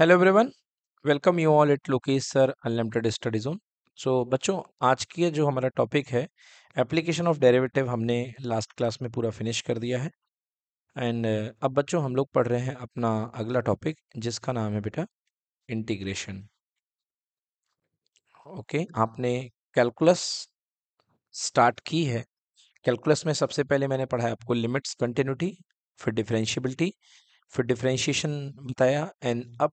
Hello everyone welcome you all at Lokesh sir unlimited study zone so बच्चों आज की जो हमारा टॉपिक है एप्लीकेशन ऑफ डेरिवेटिव हमने लास्ट क्लास में पूरा फिनिश कर दिया है एंड अब बच्चों हम लोग पढ़ रहे हैं अपना अगला टॉपिक जिसका नाम है बेटा इंटीग्रेशन ओके आपने कैलकुलस स्टार्ट की है कैलकुलस में सबसे पहले मैंने पढ़ा है आपको लिमिट्स कंटिन्यूटी फिर डिफ्रेंशियबिलिटी फिर डिफ्रेंशिएशन बताया एंड अब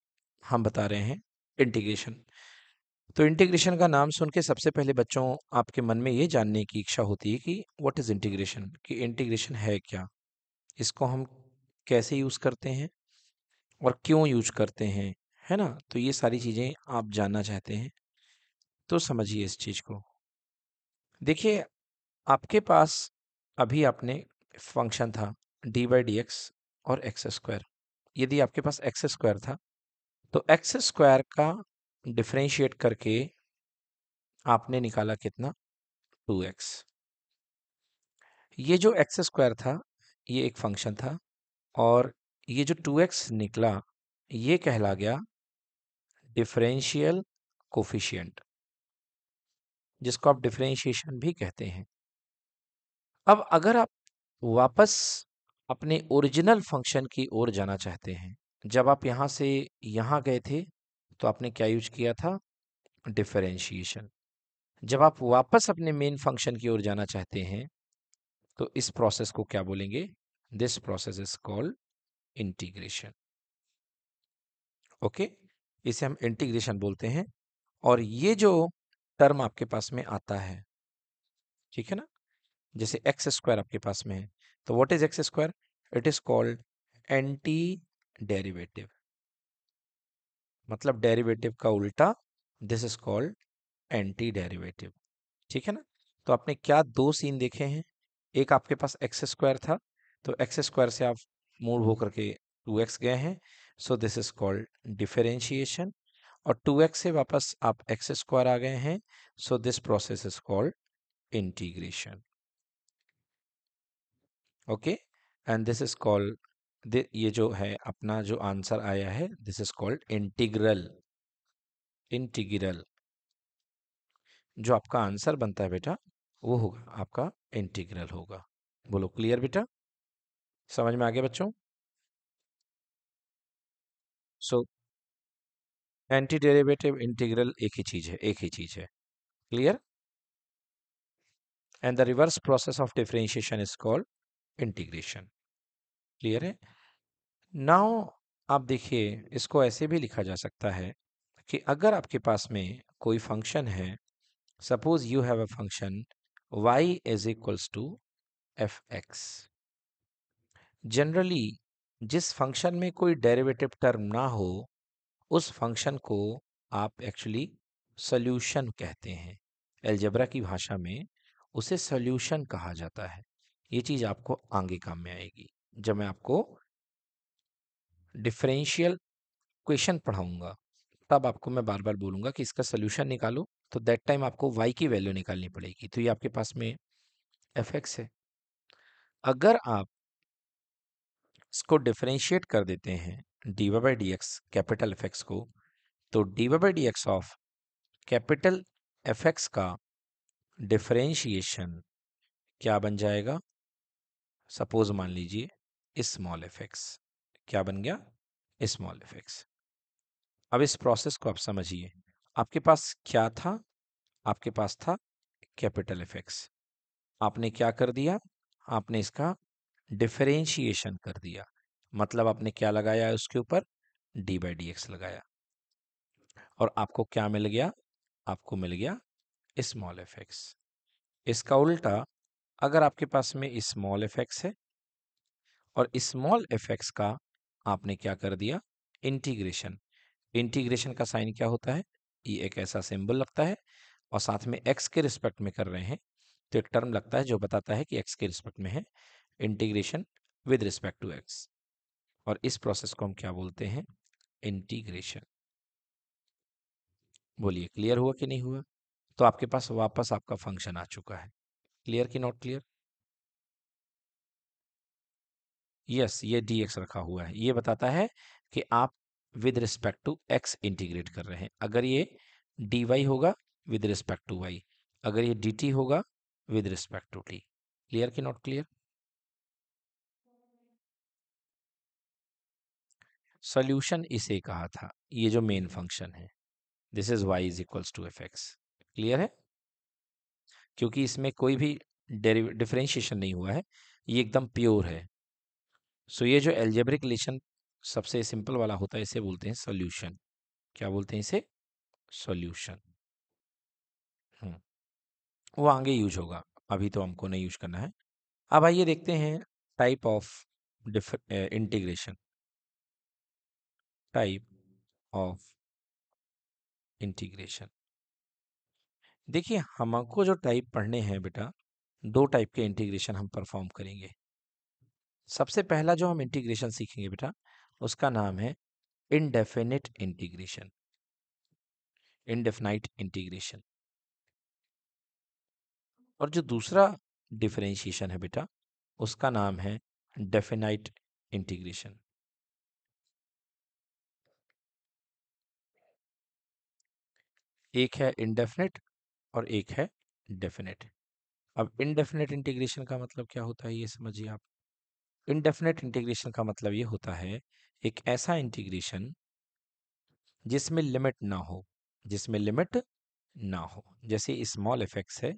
हम बता रहे हैं इंटीग्रेशन तो इंटीग्रेशन का नाम सुन के सबसे पहले बच्चों आपके मन में ये जानने की इच्छा होती है कि व्हाट इज़ इंटीग्रेशन कि इंटीग्रेशन है क्या इसको हम कैसे यूज़ करते हैं और क्यों यूज करते हैं है ना तो ये सारी चीज़ें आप जानना चाहते हैं तो समझिए इस चीज़ को देखिए आपके पास अभी आपने फंक्शन था डी बाई डी एक्स और एक्स स्क्वायर यदि आपके पास एक्स स्क्वायर था तो एक्स स्क्वायर का डिफ्रेंशिएट करके आपने निकाला कितना टू एक्स ये जो एक्स स्क्वायर था ये एक फंक्शन था और ये जो टू एक्स निकला ये कहला गया डिफरेंशियल कोफिशियंट जिसको आप डिफरेंशिएशन भी कहते हैं अब अगर आप वापस अपने ओरिजिनल फंक्शन की ओर जाना चाहते हैं जब आप यहाँ से यहाँ गए थे तो आपने क्या यूज किया था डिफरेंशिएशन जब आप वापस अपने मेन फंक्शन की ओर जाना चाहते हैं तो इस प्रोसेस को क्या बोलेंगे this process is called integration okay इसे हम इंटीग्रेशन बोलते हैं और ये जो टर्म आपके पास में आता है ठीक है ना जैसे एक्स स्क्वायर आपके पास में है तो what is X square it is called anti derivative मतलब डेरिवेटिव का उल्टा this is called anti derivative ठीक है ना तो आपने क्या दो सीन देखे हैं एक आपके पास एक्स स्क्वायर था तो एक्स स्क्वायर से आप मूव होकर के टू एक्स गए हैं so this is called differentiation और टू एक्स से वापस आप एक्स स्क्वायर आ गए हैं so this process is called integration okay and this is called ये जो है अपना जो आंसर आया है this is called integral integral जो आपका आंसर बनता है बेटा वो होगा आपका इंटीग्रल होगा बोलो क्लियर बेटा समझ में आ गया बच्चों सो एंटी डेरिवेटिव इंटीग्रल एक ही चीज है एक ही चीज है clear and the reverse process of differentiation is called integration clear है नाउ आप देखिए इसको ऐसे भी लिखा जा सकता है कि अगर आपके पास में कोई फंक्शन है suppose you have a function y is equals to F X generally जिस फंक्शन में कोई डेरिवेटिव टर्म ना हो उस फंक्शन को आप एक्चुअली सल्यूशन कहते हैं एल्जबरा की भाषा में उसे सल्यूशन कहा जाता है ये चीज़ आपको आगे काम में आएगी जब मैं आपको डिफरेंशियल क्वेश्चन पढ़ाऊंगा तब आपको मैं बार बार बोलूंगा कि इसका सोल्यूशन निकालो तो दैट टाइम आपको वाई की वैल्यू निकालनी पड़ेगी तो ये आपके पास में एफ एक्स है अगर आप इसको डिफ्रेंशिएट कर देते हैं D Y by D X capital F X को तो D Y by D x of capital F X का डिफरेंशिएशन क्या बन जाएगा सपोज मान लीजिए स्मॉल इफेक्ट्स क्या बन गया स्मॉल इफेक्ट्स अब इस प्रोसेस को आप समझिए आपके पास क्या था आपके पास था कैपिटल इफेक्ट्स आपने क्या कर दिया आपने इसका डिफरेंशिएशन कर दिया मतलब आपने क्या लगाया है उसके ऊपर डी बाई डी एक्स लगाया और आपको क्या मिल गया आपको मिल गया स्मॉल इफेक्ट्स इसका उल्टा अगर आपके पास में स्मॉल इफेक्ट्स है और स्मॉल एफ का आपने क्या कर दिया इंटीग्रेशन इंटीग्रेशन का साइन क्या होता है ये एक ऐसा सिंबल लगता है और साथ में एक्स के रिस्पेक्ट में कर रहे हैं तो एक टर्म लगता है जो बताता है कि एक्स के रिस्पेक्ट में है integration with respect to X और इस प्रोसेस को हम क्या बोलते हैं इंटीग्रेशन बोलिए क्लियर हुआ कि नहीं हुआ तो आपके पास वापस आपका फंक्शन आ चुका है क्लियर कि नॉट क्लियर यस ये डी एक्स रखा हुआ है ये बताता है कि आप with respect to X integrate कर रहे हैं अगर ये डी वाई होगा विद रिस्पेक्ट टू वाई अगर ये डी टी होगा with respect to T clear कि नॉट क्लियर सोल्यूशन इसे कहा था ये जो मेन फंक्शन है this is Y is equals to F X clear है क्योंकि इसमें कोई भी डिफ्रेंशिएशन नहीं हुआ है ये एकदम प्योर है सो ये जो एल्जेब्रिक रिलेशन सबसे सिंपल वाला होता है इसे बोलते हैं सॉल्यूशन क्या बोलते हैं इसे सॉल्यूशन हम्म। वो आगे यूज होगा अभी तो हमको नहीं यूज करना है अब आइए देखते हैं type of integration type of integration देखिए हमको जो टाइप पढ़ने हैं बेटा दो टाइप के इंटीग्रेशन हम परफॉर्म करेंगे सबसे पहला जो हम इंटीग्रेशन सीखेंगे बेटा उसका नाम है इनडेफिनिट इंटीग्रेशन इनडेफिनाइट इंटीग्रेशन और जो दूसरा डिफरेंशिएशन है बेटा उसका नाम है डेफिनाइट इंटीग्रेशन एक है इनडेफिनिट और एक है डेफिनेट अब इनडेफिनेट इंटीग्रेशन का मतलब क्या होता है ये समझिए आप इनडेफिनेट इंटीग्रेशन का मतलब ये होता है एक ऐसा इंटीग्रेशन जिसमें लिमिट ना हो जिसमें लिमिट ना हो जैसे स्मॉल इफेक्ट्स है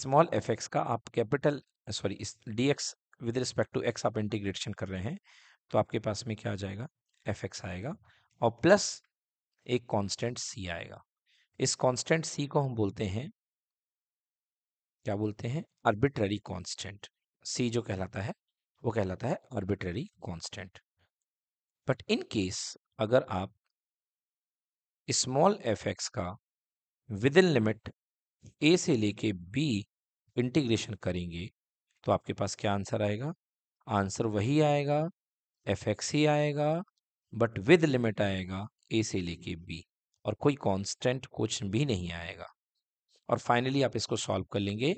स्मॉल इफेक्ट्स का आप capital sorry D X with respect to X आप इंटीग्रेशन कर रहे हैं तो आपके पास में क्या आ जाएगा एफ एक्स आएगा और प्लस एक कांस्टेंट सी आएगा इस कांस्टेंट सी को हम बोलते हैं क्या बोलते हैं आर्बिट्ररी कांस्टेंट सी जो कहलाता है वो कहलाता है arbitrary constant but in case अगर आप स्मॉल एफ एक्स का विद इन लिमिट ए से लेके बी इंटीग्रेशन करेंगे तो आपके पास क्या आंसर आएगा आंसर वही आएगा एफ एक्स ही आएगा बट विद लिमिट आएगा ए से लेके बी और कोई कांस्टेंट कुछ भी नहीं आएगा और फाइनली आप इसको सॉल्व कर लेंगे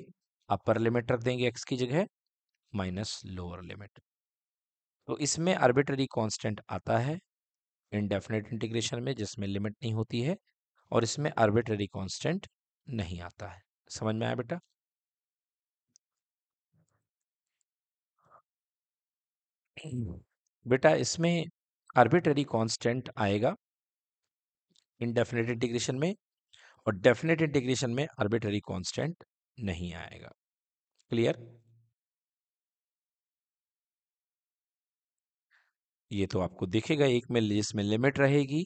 अपर लिमिट रख देंगे एक्स की जगह माइनस लोअर लिमिट तो इसमें आर्बिट्ररी कांस्टेंट आता है इनडेफिनेट इंटीग्रेशन में जिसमें लिमिट नहीं होती है और इसमें आर्बिट्ररी कांस्टेंट नहीं आता है समझ में आया बेटा बेटा इसमें आर्बिट्ररी कांस्टेंट आएगा इनडेफिनेट इंटीग्रेशन में और डेफिनेट इंटीग्रेशन में आर्बिट्ररी कांस्टेंट नहीं आएगा क्लियर ये तो आपको दिखेगा एक में जिसमें लिमिट रहेगी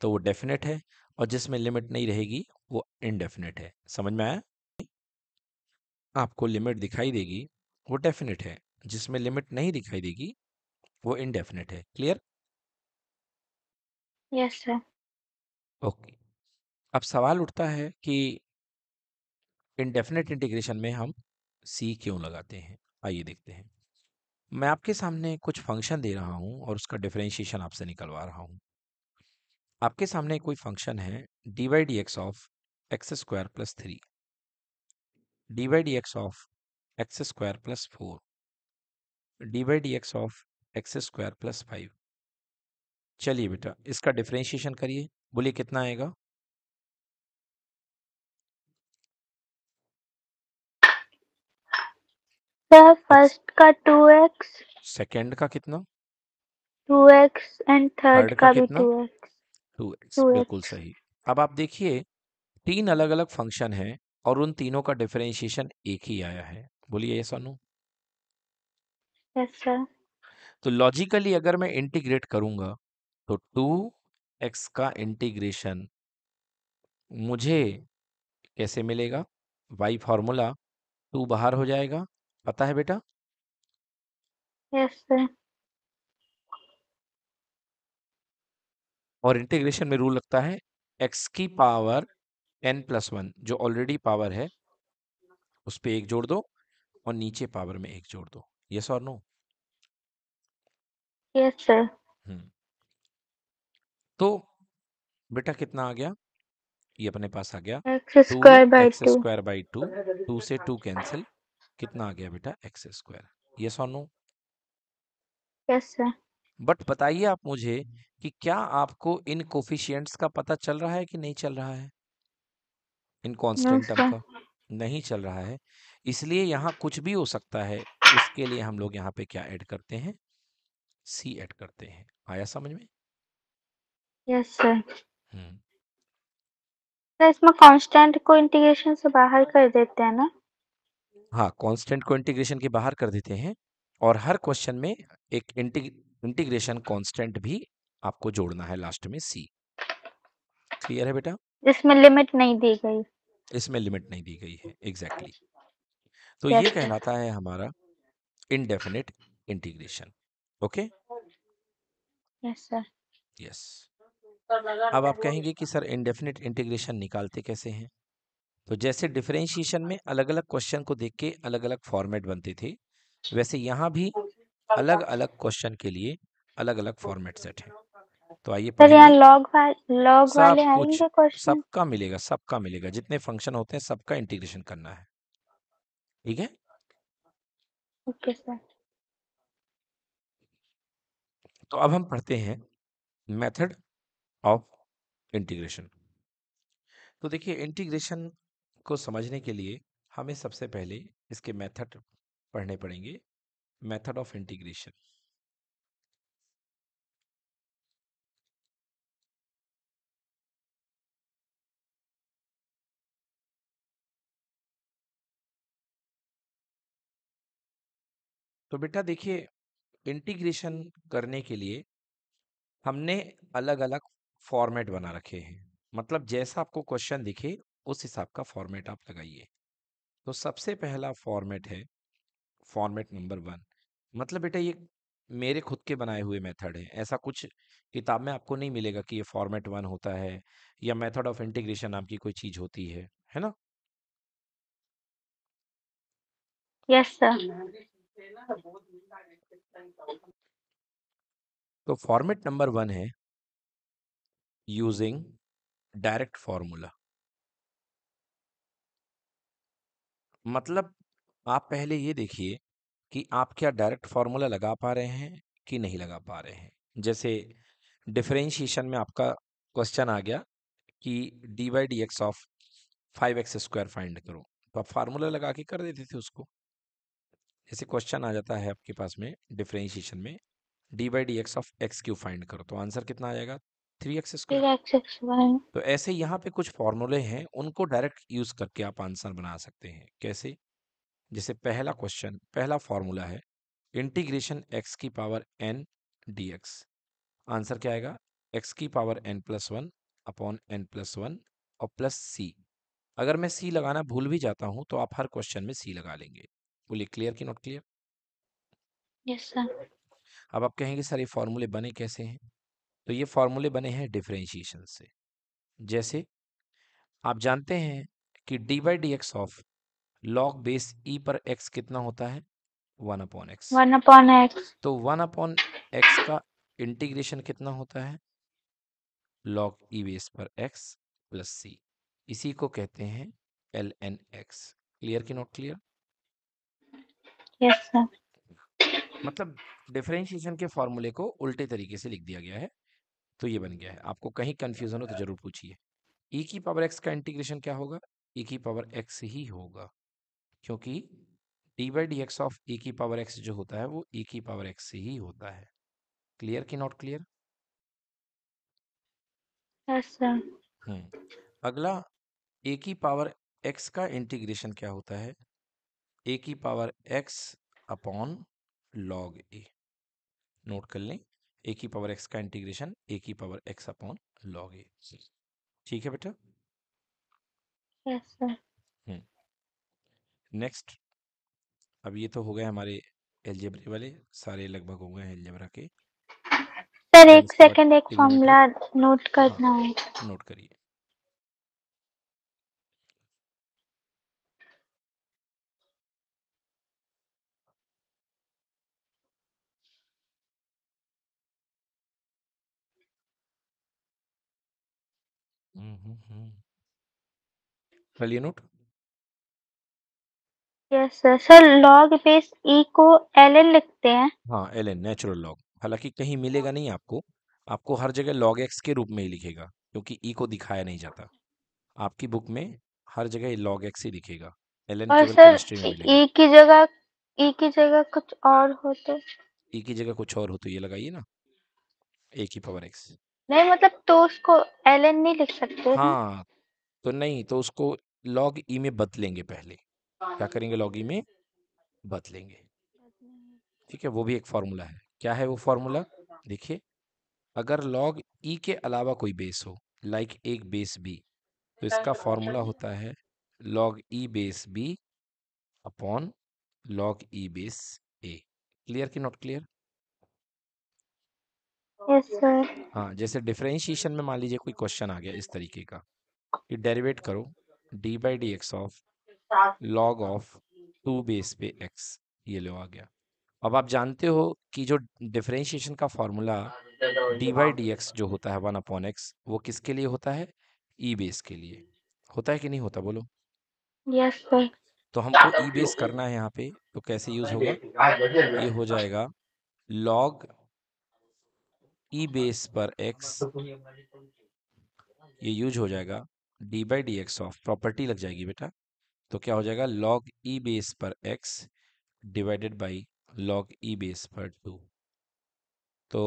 तो वो डेफिनेट है और जिसमें लिमिट नहीं रहेगी वो इनडेफिनेट है समझ में आया आपको लिमिट दिखाई देगी वो डेफिनेट है जिसमें लिमिट नहीं दिखाई देगी वो इनडेफिनेट है क्लियर यस सर ओके अब सवाल उठता है कि इनडेफिनेट इंटीग्रेशन में हम सी क्यों लगाते हैं आइए देखते हैं मैं आपके सामने कुछ फंक्शन दे रहा हूँ और उसका डिफरेंशिएशन आपसे निकलवा रहा हूँ आपके सामने कोई फंक्शन है D Y D x of X square plus three D Y D x of X square plus four D Y D x of X square plus five चलिए बेटा इसका डिफ्रेंशिएशन करिए बोलिए कितना आएगा सर फर्स्ट का two X second का कितना टू एक्स एंड थर्ड का, भी टू एक्स टू एक्स बिल्कुल सही अब आप देखिए तीन अलग अलग फंक्शन हैं और उन तीनों का डिफरेंशिएशन एक ही आया है बोलिए सोनू यस सर तो लॉजिकली अगर मैं इंटीग्रेट करूंगा तो टू एक्स का इंटीग्रेशन मुझे कैसे मिलेगा वाई फॉर्मूला टू बाहर हो जाएगा पता है बेटा यस सर और इंटीग्रेशन में रूल लगता है एक्स की पावर एन प्लस वन जो ऑलरेडी पावर है उस पर एक जोड़ दो और नीचे पावर में एक जोड़ दो यस और नो यस सर तो बेटा कितना आ गया ये अपने पास आ गया स्क्वायर बाई टू टू से टू कैंसिल कितना आ गया बेटा एक्स स्क्वायर ये सोनू यस सर बट बताइए आप मुझे हम्म। कि क्या आपको इन कोफिशियंट्स का पता चल रहा है कि नहीं चल रहा है इन कांस्टेंट आपका नहीं चल रहा है इसलिए यहाँ कुछ भी हो सकता है इसके लिए हम लोग यहाँ पे क्या ऐड करते हैं सी ऐड करते हैं आया समझ में यस सर हम्म। इसमें कांस्टेंट को इंटीग्रेशन से बाहर कर देते हैं ना हाँ कांस्टेंट को इंटीग्रेशन के बाहर कर देते हैं और हर क्वेश्चन में हाँ। एक इंटीग्रेशन कांस्टेंट भी आपको जोड़ना है लास्ट में सी क्लियर है बेटा इसमें लिमिट नहीं दी गई इसमें लिमिट नहीं दी गई है एग्जैक्टली exactly. अच्छा। तो ये कहलाता है हमारा indefinite integration okay yes sir yes अब आप कहेंगे कि सर इनडेफिनेट इंटीग्रेशन निकालते कैसे हैं तो जैसे डिफरेंशिएशन में अलग अलग क्वेश्चन को देख के अलग अलग फॉर्मेट बनते थे वैसे यहाँ भी अलग अलग क्वेश्चन के लिए अलग अलग फॉर्मेट सेट है तो आइए लॉग वाले आएंगे क्वेश्चन सबका मिलेगा सबका मिलेगा जितने फंक्शन होते हैं सबका इंटीग्रेशन करना है ठीक है ओके सर तो अब हम पढ़ते हैं मेथड ऑफ इंटीग्रेशन तो देखिए इंटीग्रेशन को समझने के लिए हमें सबसे पहले इसके मेथड पढ़ने पड़ेंगे मेथड ऑफ इंटीग्रेशन तो बेटा देखिए इंटीग्रेशन करने के लिए हमने अलग अलग फॉर्मेट बना रखे हैं मतलब जैसा आपको क्वेश्चन दिखे उस हिसाब का फॉर्मेट आप लगाइए तो सबसे पहला फॉर्मेट है फॉर्मेट नंबर वन मतलब बेटा ये मेरे खुद के बनाए हुए मेथड है ऐसा कुछ किताब में आपको नहीं मिलेगा कि ये फॉर्मेट वन होता है या मेथड ऑफ इंटीग्रेशन नाम की कोई चीज होती है है ना यस सर तो फॉर्मेट नंबर वन है यूजिंग डायरेक्ट फॉर्मूला मतलब आप पहले ये देखिए कि आप क्या डायरेक्ट फार्मूला लगा पा रहे हैं कि नहीं लगा पा रहे हैं जैसे डिफरेंशिएशन में आपका क्वेश्चन आ गया कि D by D x of five X square find करो तो आप फार्मूला लगा के कर देते थे उसको जैसे क्वेश्चन आ जाता है आपके पास में डिफरेंशिएशन में D by D x of X Q find करो तो आंसर कितना आ जाएगा थ्री एक्स स्क्वायर तो ऐसे यहाँ पे कुछ फॉर्मूले हैं उनको डायरेक्ट यूज करके आप आंसर बना सकते हैं कैसे जैसे पहला क्वेश्चन पहला फॉर्मूला है इंटीग्रेशन एक्स की power N D X answer क्या आएगा एक्स की power N plus one upon N plus one और प्लस सी अगर मैं सी लगाना भूल भी जाता हूँ तो आप हर क्वेश्चन में सी लगा लेंगे बोलिए क्लियर की नॉट क्लियर यस सर अब आप कहेंगे सर ये फॉर्मूले बने कैसे हैं तो ये फॉर्मूले बने हैं डिफ्रेंशिएशन से जैसे आप जानते हैं कि D by D x of log base E पर एक्स कितना होता है one upon X one upon X तो वन अपॉन एक्स का इंटीग्रेशन कितना होता है लॉग ई बेस पर एक्स प्लस सी इसी को कहते हैं एल एन एक्स क्लियर की नॉट क्लियर यस सर मतलब डिफरेंशिएशन के फॉर्मूले को उल्टे तरीके से लिख दिया गया है तो ये बन गया है आपको कहीं कन्फ्यूज़न हो तो ज़रूर पूछिए ई e की पावर एक्स का इंटीग्रेशन क्या होगा ई e की पावर एक्स ही होगा क्योंकि D by D x of E की पावर एक्स जो होता है वो ई e की पावर एक्स से ही होता है क्लियर की नॉट क्लियर अगला ए की पावर एक्स का इंटीग्रेशन क्या होता है ए की power X upon log A note कर लें ए की पावर एक्स का इंटीग्रेशन ए की power X upon log A ठीक है बेटा यस सर नेक्स्ट अब ये तो हो गए हमारे एलजेब्रे वाले सारे लगभग हो गए हैं एलजेब्रा के सर एक सेकंड एक फॉर्मूला तो- हाँ, नोट करना है नोट करिए Mhm. Note yes sir log base E को ln लिखते हैं हाँ एल एन नेचुरल लॉग हालांकि कहीं मिलेगा नहीं आपको आपको हर जगह लॉग एक्स के रूप में ही लिखेगा क्योंकि ई e को दिखाया नहीं जाता आपकी बुक में हर जगह लॉग एक्स ही दिखेगा एल एन केवल केमिस्ट्री में मिलेगा ई e की जगह ई e की जगह कुछ और हो तो ई की जगह कुछ और हो तो ये लगाइए ना ए की पावर एक्स नहीं मतलब तो उसको एल एन नहीं लिख सकते हाँ तो नहीं तो उसको लॉग ई e में बदलेंगे पहले क्या करेंगे लॉग ई e में बदलेंगे ठीक है वो भी एक फार्मूला है क्या है वो फार्मूला देखिए अगर लॉग ई e के अलावा कोई बेस हो लाइक एक बेस बी तो इसका फॉर्मूला होता है log E base B upon log E base A clear कि नॉट क्लियर हाँ जैसे डिफरेंशिएशन में मान लीजिए कोई क्वेश्चन आ गया इस तरीके का कि डेरिवेट करो D by D x of log of two base पे एक्स ये लो आ गया अब आप जानते हो कि जो डिफरेंशिएशन का formula D by D X जो होता है वन अपॉन एक्स वो किसके लिए होता है ई e बेस के लिए होता है कि नहीं होता बोलो यस yes, तो हमको ई e बेस करना है यहाँ पे तो कैसे यूज होगा ये हो जाएगा लॉग ई e बेस पर एक्स ये यूज हो जाएगा D by D x of property लग जाएगी बेटा तो क्या हो जाएगा लॉग ई बेस पर X divided by log E base पर टू तो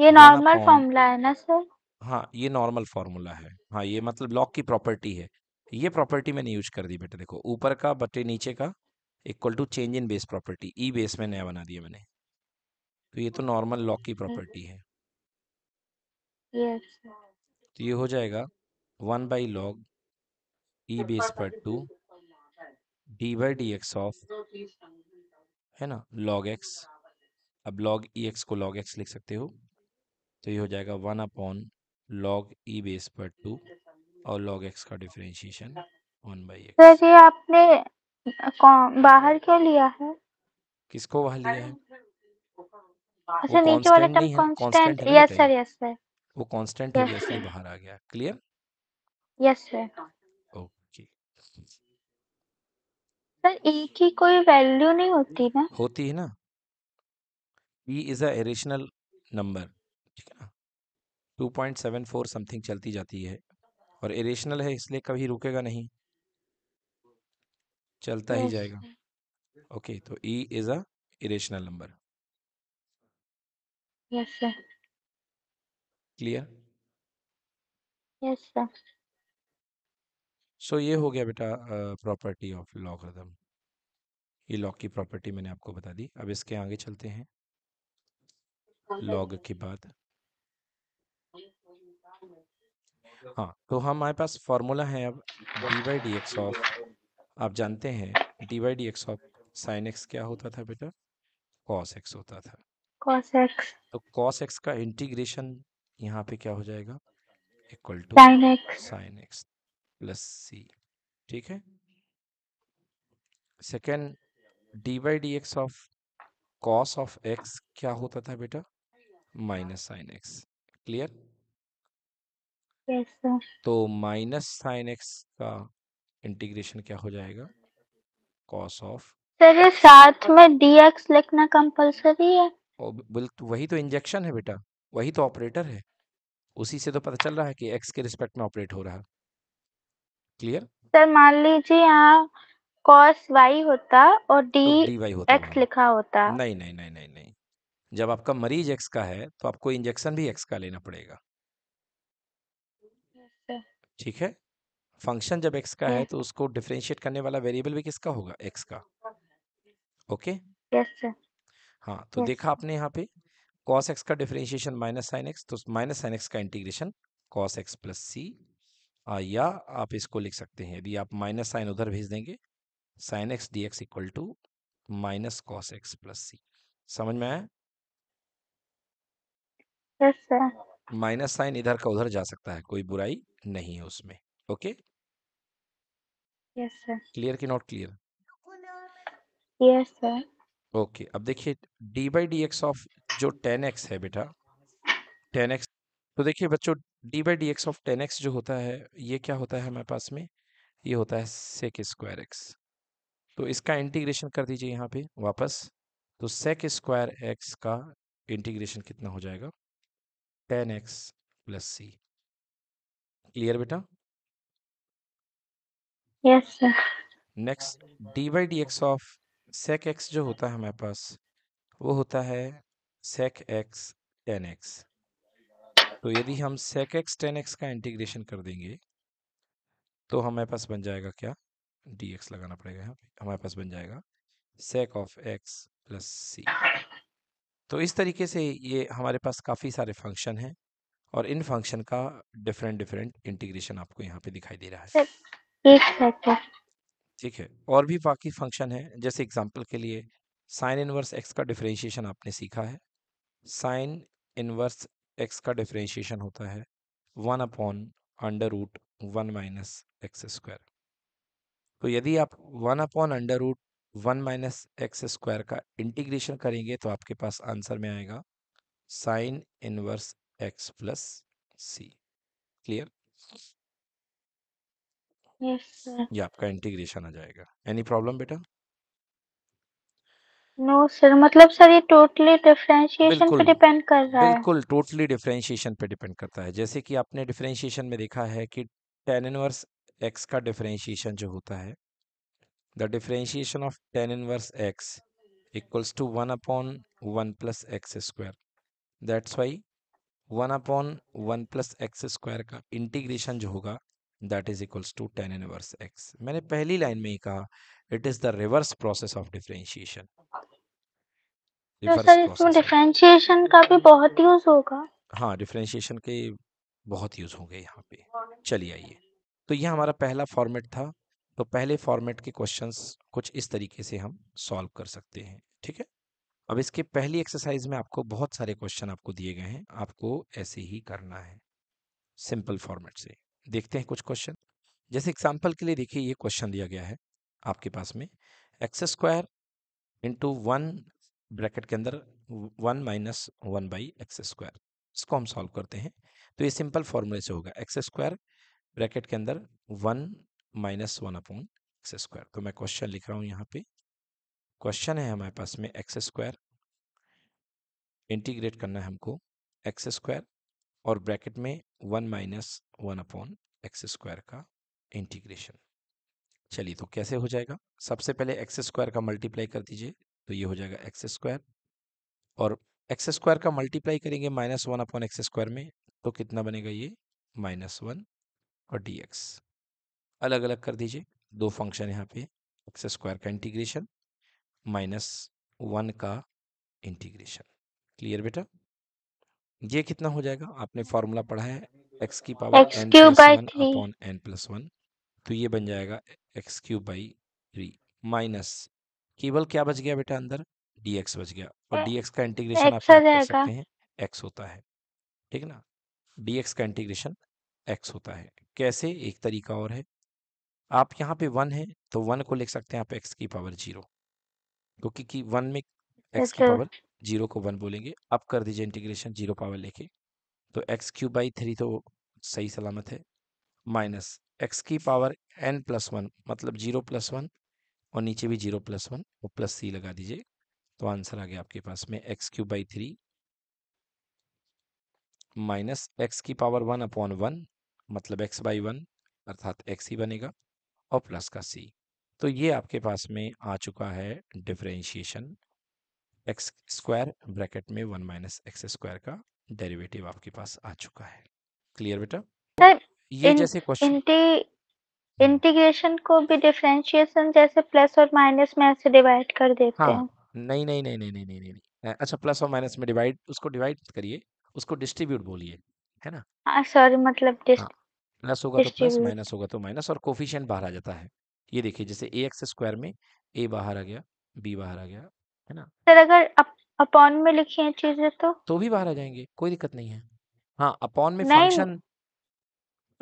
ये नॉर्मल फॉर्मूला है ना सर हाँ ये नॉर्मल फॉर्मूला है हाँ ये मतलब लॉग की प्रॉपर्टी है ये प्रॉपर्टी मैंने यूज कर दी बेटा देखो ऊपर का बटे नीचे का equal to change in base property E base में नया बना दिया मैंने तो ये तो नॉर्मल लॉग की प्रॉपर्टी है तो ये हो जाएगा one by log E e base पर two d by D x of है ना लॉग एक्स अब लॉग ई एक्स को लॉग एक्स लिख सकते हो तो ये हो जाएगा वन अपॉन लॉग ई बेस पर टू और लॉग एक्स का differentiation one by x sir ये आपने बाहर क्यों लिया है किसको वहाँ लिया है अच्छा नीचे वाले term constant yes sir yes sir वो कांस्टेंट है जैसे ही बाहर आ गया clear yes sir okay sir a की कोई वैल्यू नहीं होती ना होती है ना pi is a irrational number ठीक है ना 2.74 समथिंग चलती जाती है और इरेशनल है इसलिए कभी रुकेगा नहीं चलता yes. ही जाएगा ओके okay, तो e is a irrational number yes sir clear yes so ये हो गया बेटा प्रॉपर्टी ऑफ लॉगरिदम ये लॉग की प्रॉपर्टी मैंने आपको बता दी अब इसके आगे चलते हैं लॉग के बाद हाँ तो हमारे पास फॉर्मूला है अब d Y D x of आप जानते हैं D Y D x of sine x क्या होता था बेटा कॉस एक्स होता था कॉस एक्स तो कॉस एक्स का इंटीग्रेशन यहाँ पे क्या हो जाएगा equal to sine x sine x plus c ठीक है second d by D x of cos of x क्या होता था बेटा माइनस साइन एक्स क्लियर तो माइनस साइन एक्स का इंटीग्रेशन क्या हो जाएगा कॉस ऑफ सर साथ में डी एक्स लिखना कंपलसरी है वही तो इंजेक्शन है बेटा वही तो ऑपरेटर है उसी से तो पता चल रहा है कि x के रिस्पेक्ट में ऑपरेट हो रहा क्लियर सर मान लीजिए यहाँ cos y होता और d तो x लिखा होता नहीं नहीं नहीं नहीं नहीं जब आपका मरीज x का है तो आपको इंजेक्शन भी x का लेना पड़ेगा ठीक है फंक्शन जब x का है तो उसको डिफ्रेंशिएट करने वाला वेरिएबल भी किसका होगा x का ओके यस सर हाँ तो देखा आपने यहाँ पे कॉस एक्स का डिफरेंशिएशन माइनस साइन एक्स तो माइनस साइन एक्स का integration cos x plus c या आप इसको लिख सकते हैं यदि आप माइनस साइन उधर भेज देंगे sine x d x equal to minus cos x plus c समझ में आया माइनस साइन इधर का उधर जा सकता है कोई बुराई नहीं है उसमें ओके क्लियर की not clear yes sir okay अब देखिए d by D x of जो टेन एक्स है बेटा टेन एक्स तो देखिए बच्चों d by D x of tan x जो होता है ये क्या होता है हमारे पास में ये होता है सेक स्क्वायर एक्स तो इसका इंटीग्रेशन कर दीजिए यहाँ पे वापस तो सेक स्क्वायर एक्स का इंटीग्रेशन कितना हो जाएगा tan x plus c clear बेटा yes next d by D x of sec x जो होता है हमारे पास वो होता है सेक एक्स टेन एक्स तो यदि हम सेक एक्स टेन एक्स का इंटीग्रेशन कर देंगे तो हमारे पास बन जाएगा क्या डी एक्स लगाना पड़ेगा यहाँ हमारे पास बन जाएगा sec of x plus c तो इस तरीके से ये हमारे पास काफ़ी सारे फंक्शन हैं और इन फंक्शन का डिफरेंट डिफरेंट इंटीग्रेशन आपको यहाँ पे दिखाई दे रहा है ठीक है और भी बाकी फंक्शन है जैसे एग्जाम्पल के लिए साइन इनवर्स एक्स का डिफ्रेंशिएशन आपने सीखा है साइन इनवर्स एक्स का डिफरेंशिएशन होता है one upon under root one minus x square तो यदि आप one upon under root one minus x square का इंटीग्रेशन करेंगे तो आपके पास आंसर में आएगा sine inverse x plus c clear ये आपका इंटीग्रेशन आ जाएगा एनी प्रॉब्लम बेटा नो सर मतलब सर ये टोटली डिफरेंशिएशन पे डिपेंड कर रहा है बिल्कुल टोटली डिफरेंशिएशन पे डिपेंड करता है जैसे कि आपने डिफरेंशिएशन में देखा है कि tan इनवर्स x का डिफरेंशिएशन जो होता है the differentiation of tan inverse x equals to one upon one plus x square that's why one upon one plus x square का इंटीग्रेशन जो होगा that is equals to tan inverse x मैंने पहली line में ही कहा it is the reverse process of differentiation differentiation तो का भी बहुत यूज होगा हाँ डिफरेंशिएशन के बहुत यूज होंगे यहाँ पे चलिए आइए तो यह हमारा पहला फॉर्मेट था तो पहले फॉर्मेट के क्वेश्चंस कुछ इस तरीके से हम सॉल्व कर सकते हैं ठीक है अब इसके पहली एक्सरसाइज में आपको बहुत सारे क्वेश्चन आपको दिए गए हैं आपको ऐसे ही करना है सिंपल फॉर्मेट से देखते हैं कुछ क्वेश्चन जैसे एग्जाम्पल के लिए देखिए ये क्वेश्चन दिया गया है आपके पास में x square into one bracket के अंदर one minus one by x square इसको हम सॉल्व करते हैं तो ये सिंपल फॉर्मूले से होगा एक्स स्क्वायर ब्रैकेट के अंदर one minus one upon x square तो मैं क्वेश्चन लिख रहा हूँ यहाँ पे क्वेश्चन है हमारे पास में एक्स स्क्वायर इंटीग्रेट करना है हमको एक्स स्क्वायर और ब्रैकेट में one minus one upon x square का इंटीग्रेशन चलिए तो कैसे हो जाएगा सबसे पहले एक्स स्क्वायर का मल्टीप्लाई कर दीजिए तो ये हो जाएगा एक्स स्क्वायर और एक्स स्क्वायर का मल्टीप्लाई करेंगे minus one upon x square में तो कितना बनेगा ये माइनस वन और डी एक्स अलग अलग कर दीजिए दो फंक्शन यहाँ पे एक्स स्क्वायर का इंटीग्रेशन माइनस वन का इंटीग्रेशन क्लियर बेटा ये कितना हो जाएगा आपने फॉर्मूला पढ़ा है एक्स की power N plus one upon N plus one तो ये बन जाएगा x cube by three minus केवल क्या बच गया बेटा अंदर dx बच गया और dx का इंटीग्रेशन आप कर सकते हैं x होता है ठीक है ना dx का इंटीग्रेशन x होता है कैसे एक तरीका और है आप यहाँ पे वन है तो वन को लिख सकते हैं आप x की पावर जीरो क्योंकि कि वन में x की पावर अच्छा। जीरो को वन बोलेंगे अब कर दीजिए इंटीग्रेशन जीरो पावर लेके तो एक्स क्यूब बाई थ्री तो सही सलामत है माइनस एक्स की पावर एन प्लस वन मतलब जीरो प्लस वन और नीचे भी जीरो प्लस वन और प्लस सी लगा दीजिए तो आंसर आ गया आपके पास में x cube by three minus x की पावर वन अपॉन वन मतलब एक्स बाई वन अर्थात एक्स ही बनेगा और प्लस का सी तो ये आपके पास में आ चुका है डिफ्रेंशिएशन एक्स स्क्वायर ब्रैकेट में वन माइनस एक्स स्क्वायर का डेरिवेटिव आपके पास आ चुका है क्लियर बेटा ये इन, जैसे क्वेश्चन इंटीग्रेशन को भी डिफरेंशिएशन जैसे प्लस और माइनस में ऐसे डिवाइड कर देते हाँ हैं नहीं नहीं नहीं नहीं नहीं नहीं नहीं अच्छा प्लस और माइनस में डिवाइड उसको डिवाइड करिए उसको डिस्ट्रीब्यूट बोलिए है ना हाँ सॉरी मतलब डिस- हाँ प्लस होगा तो प्लस माइनस होगा तो माइनस और कोफिशिएंट बाहर आ जाता है ये देखिए जैसे ए एक्स स्क्वायर में ए बाहर आ गया बी बाहर आ गया है ना सर अगर अपॉन में लिखी हैं चीजें तो तो भी बाहर आ जाएंगे कोई दिक्कत नहीं है हाँ अपॉन में फंक्शन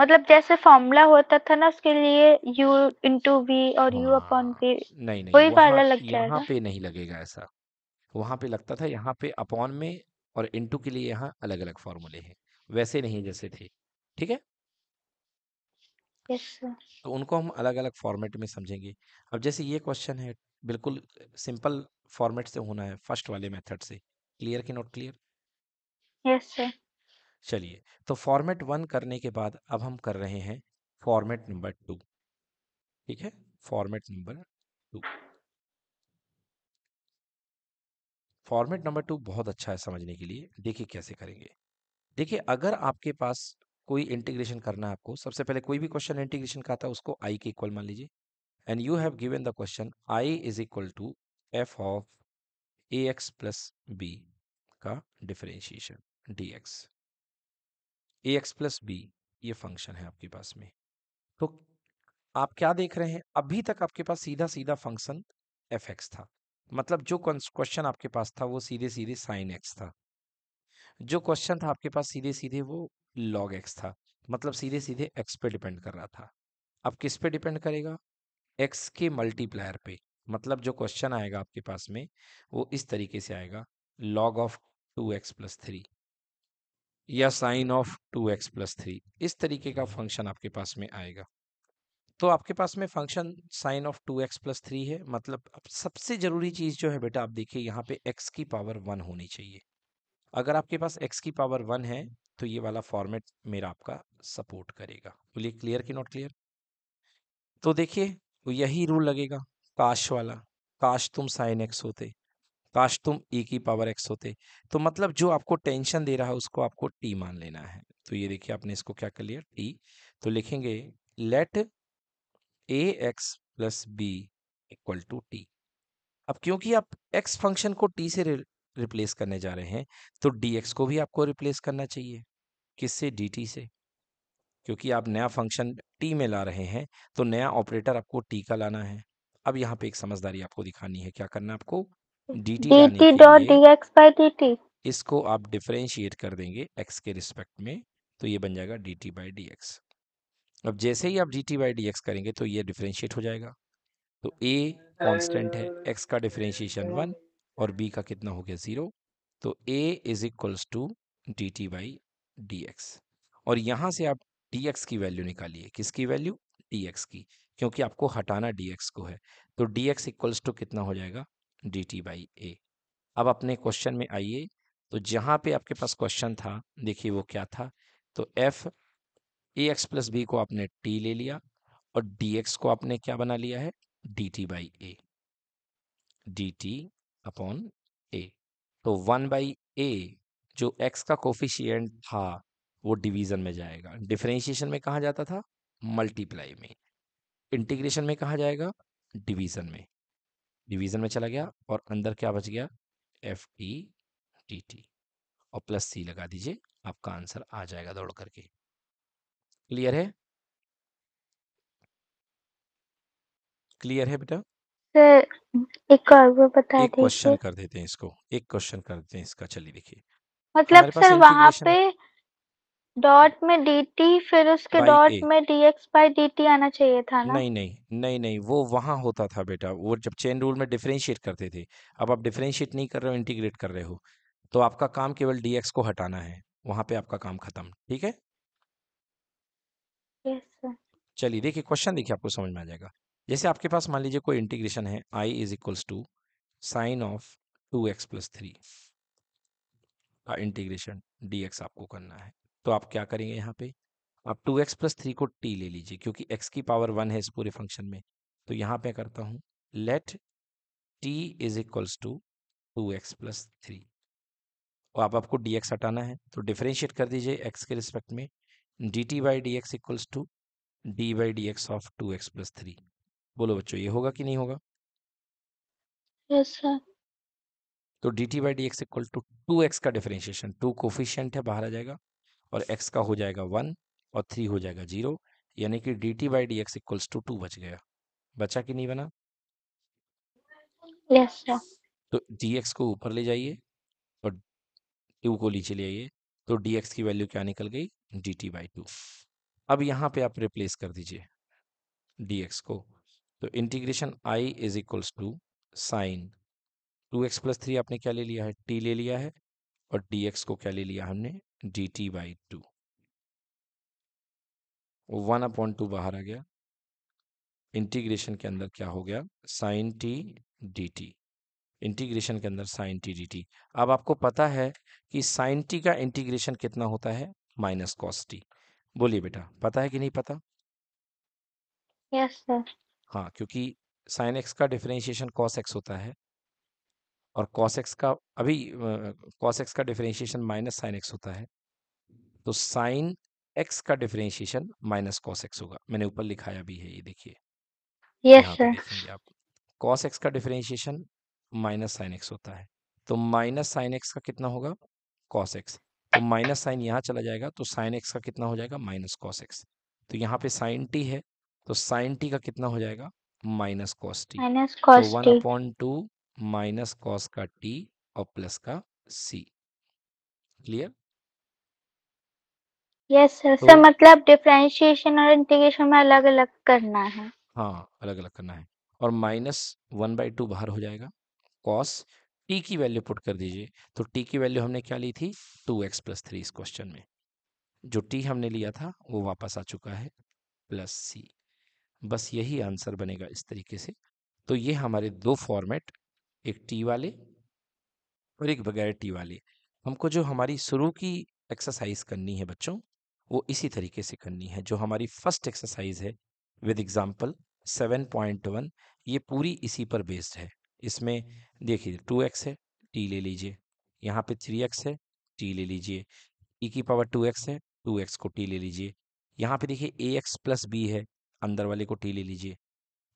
मतलब जैसे फॉर्मूला होता था ना उसके लिए u इंटू वी और u अपॉन हाँ, v नहीं नहीं कोई वाला वहाँ लग यहाँ जाएगा पे नहीं लगेगा ऐसा वहां पे लगता था यहाँ पे अपॉन में और इनटू के लिए यहाँ अलग अलग फॉर्मूले हैं वैसे नहीं जैसे थे ठीक है Yes, तो उनको हम अलग अलग फॉर्मेट में समझेंगे अब जैसे ये क्वेश्चन है बिल्कुल सिंपल फॉर्मेट से होना है फर्स्ट वाले मेथड से क्लियर कि नॉट क्लियर यस सर चलिए तो फॉर्मेट वन करने के बाद अब हम कर रहे हैं फॉर्मेट नंबर टू ठीक है format number two format number two बहुत अच्छा है समझने के लिए देखिए कैसे करेंगे देखिए अगर आपके पास कोई इंटीग्रेशन करना है आपको सबसे पहले कोई भी क्वेश्चन इंटीग्रेशन का आता है उसको आई के इक्वल मान लीजिए and you have given the question I is equal to f of a x plus b का differentiation d x a x plus b ये फंक्शन है आपके पास में तो आप क्या देख रहे हैं अभी तक आपके पास सीधा सीधा फंक्शन एफ एक्स था मतलब जो क्वेश्चन आपके पास था वो सीधे सीधे साइन एक्स था जो क्वेश्चन था आपके पास सीधे सीधे वो लॉग एक्स था मतलब सीधे सीधे एक्स पे डिपेंड कर रहा था अब किस पे डिपेंड करेगा एक्स के मल्टीप्लायर पे मतलब जो क्वेश्चन आएगा आपके पास में वो इस तरीके से आएगा log of two x plus three या sine of two x plus three इस तरीके का फंक्शन आपके पास में आएगा तो आपके पास में function sine of two x plus three है मतलब सबसे ज़रूरी चीज़ जो है बेटा आप देखिए यहाँ पे एक्स की पावर वन होनी चाहिए अगर आपके पास एक्स की पावर वन है तो ये वाला फॉर्मेट मेरा आपका सपोर्ट करेगा बोलिए क्लियर की नॉट क्लियर तो देखिए यही रूल लगेगा काश वाला काश तुम साइन एक्स होते काश तुम ई की पावर एक्स होते तो मतलब जो आपको टेंशन दे रहा है उसको आपको टी मान लेना है तो ये देखिए आपने इसको क्या कर लिया टी तो लिखेंगे let a x plus b equal to t अब क्योंकि आप एक्स फंक्शन को टी से रिप्लेस करने जा रहे हैं तो डी एक्स को भी आपको रिप्लेस करना चाहिए किससे डी टी से क्योंकि आप नया फंक्शन टी में ला रहे हैं तो नया ऑपरेटर आपको टी का लाना है अब यहाँ पे एक समझदारी आपको दिखानी है क्या करना आपको dt लाने dt dot d x by d t इसको आप डिफ्रेंशिएट कर देंगे एक्स के रिस्पेक्ट में तो ये बन जाएगा d t by D x अब जैसे ही आप d t by D x करेंगे तो ये डिफ्रेंशिएट हो जाएगा तो ए कांस्टेंट है एक्स का डिफ्रेंशिएशन वन और बी का कितना हो गया जीरो तो a is equals to d t by D x और यहाँ से आप डी एक्स की वैल्यू निकालिए किसकी वैल्यू डी एक्स की क्योंकि आपको हटाना डी एक्स को है तो डी एक्स इक्वल्स टू कितना हो जाएगा डी टी बाई ए अब अपने क्वेश्चन में आइए तो जहाँ पे आपके पास क्वेश्चन था देखिए वो क्या था तो f a x plus b को आपने टी ले लिया और डी एक्स को आपने क्या बना लिया है d t by a d t upon a तो वन बाई ए जो एक्स का कोफिशियंट था वो डिवीजन में जाएगा डिफ्रेंशिएशन में कहा जाता था मल्टीप्लाई में इंटीग्रेशन में कहा जाएगा डिवीजन में डिवीजन में चला गया और अंदर क्या बच गया एफ टी टी टी और प्लस सी लगा दीजिए आपका आंसर आ जाएगा दौड़ करके क्लियर है क्लियर है बेटा एक और बता एक क्वेश्चन कर देते हैं इसको एक क्वेश्चन कर देते हैं इसका चलिए देखिए मतलब सर वहां पे डॉट में dt फिर उसके बाई डॉट ए में dx बाय dt आना चाहिए था ना नहीं नहीं नहीं नहीं वो वहां होता था बेटा वो जब चेन रूल में डिफरेंशिएट करते थे अब आप डिफरेंशिएट नहीं कर रहे हो इंटीग्रेट कर रहे हो तो आपका काम केवल dx को हटाना है वहां पे आपका काम खत्म ठीक है यस सर चलिए देखिए क्वेश्चन देखिए आपको समझ में आ जाएगा जैसे आपके पास मान लीजिए कोई इंटीग्रेशन है i is equals to sine of two x plus three का इंटीग्रेशन dx आपको करना है तो आप क्या करेंगे यहाँ पे आप टू एक्स प्लस थ्री को टी ले लीजिए क्योंकि एक्स की पावर वन है इस पूरे फंक्शन में तो यहाँ पे करता हूँ let t is equals to two x plus three और आप आपको डी एक्स हटाना है तो डिफ्रेंशिएट कर दीजिए एक्स के रिस्पेक्ट में d t by D x equals to d by D x of two x plus three बोलो बच्चों ये होगा कि नहीं होगा yes, sir. तो d t by D x equal to two x का डिफरेंशिएशन टू कोफिशियंट है बाहर आ जाएगा और एक्स का हो जाएगा वन और थ्री हो जाएगा जीरो यानी कि d t by D x equals to two बच गया बचा कि नहीं बना yes, तो डी एक्स को ऊपर ले जाइए और टू को नीचे ले आइए तो डी एक्स की वैल्यू क्या निकल गई डी टी बाई टू अब यहाँ पे आप रिप्लेस कर दीजिए डी एक्स को तो integration I is equals to sine two x plus three आपने क्या ले लिया है टी ले लिया है और dx को क्या ले लिया हमने d t by two one upon two बाहर आ गया इंटीग्रेशन के अंदर क्या हो गया sine t d t integration के अंदर साइन टी डी टी अब आपको पता है कि साइन टी का इंटीग्रेशन कितना होता है माइनस कॉस टी बोलिए बेटा पता है कि नहीं पता यस yes, सर हाँ क्योंकि साइन एक्स का डिफरेंशिएशन कॉस एक्स होता है और cos x का अभी cos x का डिफरेंशिएशन माइनस साइन एक्स होता है तो साइन एक्स का डिफरेंशिएशन माइनस cos x होगा मैंने ऊपर लिखाया भी है ये देखिए यस सर आप cos x का डिफरेंशिएशन माइनस साइन एक्स होता है तो माइनस साइन एक्स का कितना होगा cos x तो माइनस साइन यहाँ चला जाएगा तो साइन एक्स का कितना हो जाएगा माइनस कॉस एक्स तो यहाँ पे साइन टी है तो साइन टी का कितना हो जाएगा minus cos t one upon two minus cos का टी और प्लस का सी क्लियर यस सर तो मतलब डिफरेंशिएशन और इंटीग्रेशन में अलग अलग करना है हाँ अलग अलग करना है और माइनस वन बाई टू बाहर हो जाएगा कॉस टी की वैल्यू पुट कर दीजिए तो टी की वैल्यू हमने क्या ली थी टू एक्स प्लस थ्री इस क्वेश्चन में जो टी हमने लिया था वो वापस आ चुका है प्लस सी बस यही आंसर बनेगा इस तरीके से तो ये हमारे दो फॉर्मेट एक टी वाले और एक बगैर टी वाले हमको जो हमारी शुरू की एक्सरसाइज करनी है बच्चों वो इसी तरीके से करनी है जो हमारी फर्स्ट एक्सरसाइज है with example seven point one ये पूरी इसी पर बेस्ड है इसमें देखिए टू एक्स है टी ले लीजिए यहाँ पे थ्री एक्स है टी ले लीजिए ई e की पावर टू एक्स है टू एक्स को टी ले लीजिए यहाँ पे देखिए ए एक्स प्लस बी है अंदर वाले को टी ले लीजिए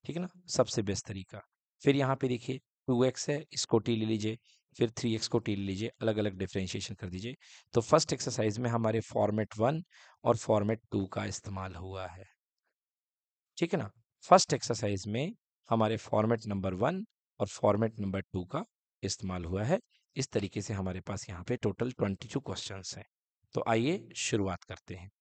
ठीक है ना सबसे बेस्ट तरीका फिर यहाँ पे देखिए टू एक्स है इसको टी ले लीजिए फिर थ्री एक्स को टी ले लीजिए अलग अलग डिफ्रेंशिएशन कर दीजिए तो फर्स्ट एक्सरसाइज में हमारे फॉर्मेट वन और फॉर्मेट टू का इस्तेमाल हुआ है ठीक है ना फर्स्ट एक्सरसाइज में हमारे फॉर्मेट नंबर वन और फॉर्मेट नंबर टू का इस्तेमाल हुआ है इस तरीके से हमारे पास यहाँ पे टोटल ट्वेंटी टू क्वेश्चन हैं तो आइए शुरुआत करते हैं